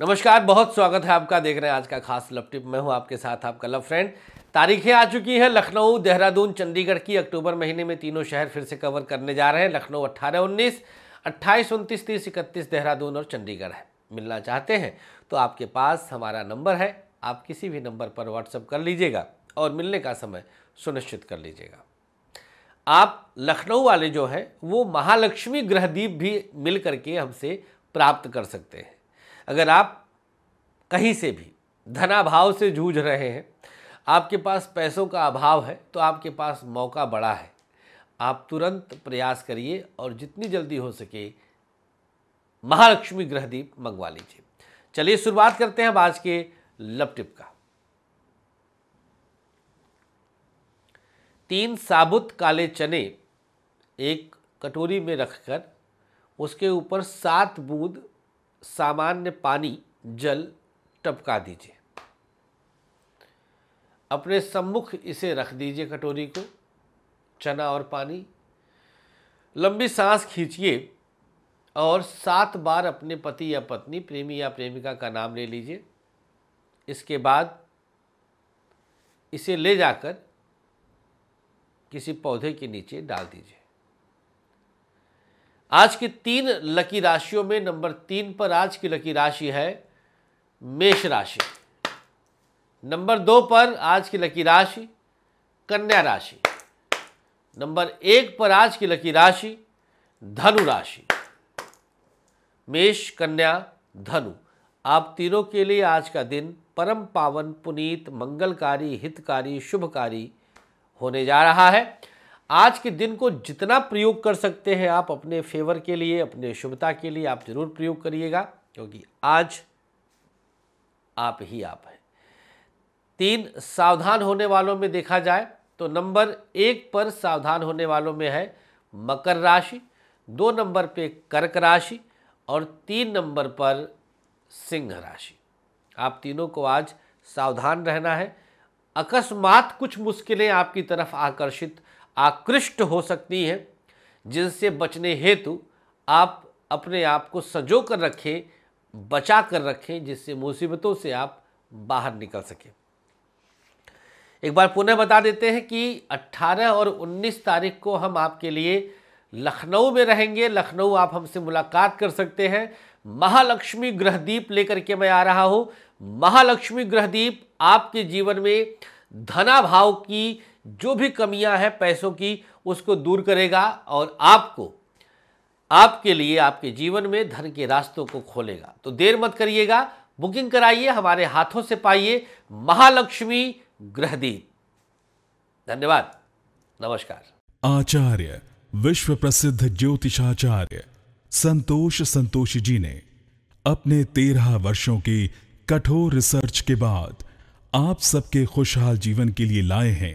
नमस्कार बहुत स्वागत है आपका देख रहे हैं आज का खास लव टिप मैं हूं आपके साथ आपका लव फ्रेंड तारीखें आ चुकी हैं लखनऊ देहरादून चंडीगढ़ की अक्टूबर महीने में तीनों शहर फिर से कवर करने जा रहे हैं लखनऊ अट्ठारह उन्नीस अट्ठाईस उनतीस तीस इकतीस देहरादून और चंडीगढ़ है मिलना चाहते हैं तो आपके पास हमारा नंबर है आप किसी भी नंबर पर व्हाट्सअप कर लीजिएगा और मिलने का समय सुनिश्चित कर लीजिएगा आप लखनऊ वाले जो हैं वो महालक्ष्मी ग्रहदीप भी मिल करके हमसे प्राप्त कर सकते हैं अगर आप कहीं से भी धनाभाव से जूझ रहे हैं आपके पास पैसों का अभाव है तो आपके पास मौका बड़ा है आप तुरंत प्रयास करिए और जितनी जल्दी हो सके महालक्ष्मी ग्रहदीप मंगवा लीजिए चलिए शुरुआत करते हैं अब आज के लव टिप का तीन साबुत काले चने एक कटोरी में रखकर उसके ऊपर सात बूंद सामान्य पानी जल टपका दीजिए अपने सम्मुख इसे रख दीजिए कटोरी को चना और पानी लंबी सांस खींचिए और सात बार अपने पति या पत्नी प्रेमी या प्रेमिका का नाम ले लीजिए इसके बाद इसे ले जाकर किसी पौधे के नीचे डाल दीजिए आज की तीन लकी राशियों में नंबर तीन पर आज की लकी राशि है मेष राशि नंबर दो पर आज की लकी राशि कन्या राशि नंबर एक पर आज की लकी राशि धनु राशि मेष कन्या धनु आप तीनों के लिए आज का दिन परम पावन पुनीत मंगलकारी हितकारी शुभकारी होने जा रहा है आज के दिन को जितना प्रयोग कर सकते हैं आप अपने फेवर के लिए अपने शुभता के लिए आप जरूर प्रयोग करिएगा क्योंकि आज आप ही आप हैं तीन सावधान होने वालों में देखा जाए तो नंबर एक पर सावधान होने वालों में है मकर राशि दो नंबर पे कर्क राशि और तीन नंबर पर सिंह राशि आप तीनों को आज सावधान रहना है अकस्मात कुछ मुश्किलें आपकी तरफ आकर्षित आकृष्ट हो सकती हैं जिनसे बचने हेतु आप अपने आप को सजो कर रखें बचा कर रखें जिससे मुसीबतों से आप बाहर निकल सकें एक बार पुनः बता देते हैं कि 18 और 19 तारीख को हम आपके लिए लखनऊ में रहेंगे लखनऊ आप हमसे मुलाकात कर सकते हैं महालक्ष्मी ग्रहदीप लेकर के मैं आ रहा हूँ महालक्ष्मी ग्रहदीप आपके जीवन में धनाभाव की जो भी कमियां हैं पैसों की उसको दूर करेगा और आपको आपके लिए आपके जीवन में धन के रास्तों को खोलेगा तो देर मत करिएगा बुकिंग कराइए हमारे हाथों से पाइए महालक्ष्मी ग्रहदीप धन्यवाद नमस्कार आचार्य विश्व प्रसिद्ध ज्योतिषाचार्य संतोष संतोषी जी ने अपने तेरह वर्षों की कठोर रिसर्च के बाद आप सबके खुशहाल जीवन के लिए लाए हैं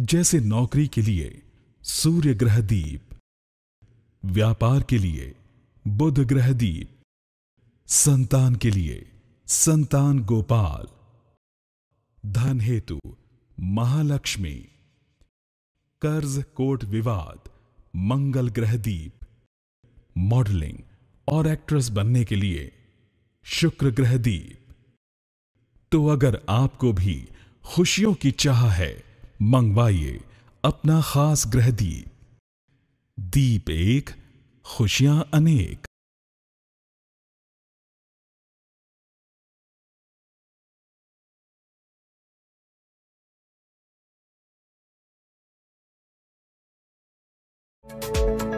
जैसे नौकरी के लिए सूर्य ग्रह दीप व्यापार के लिए बुध ग्रह दीप संतान के लिए संतान गोपाल धन हेतु महालक्ष्मी कर्ज कोट विवाद मंगल ग्रह दीप मॉडलिंग और एक्ट्रेस बनने के लिए शुक्र ग्रह दीप तो अगर आपको भी खुशियों की चाह है मंगवाइए अपना खास ग्रह दीप दीप एक खुशियां अनेक thank you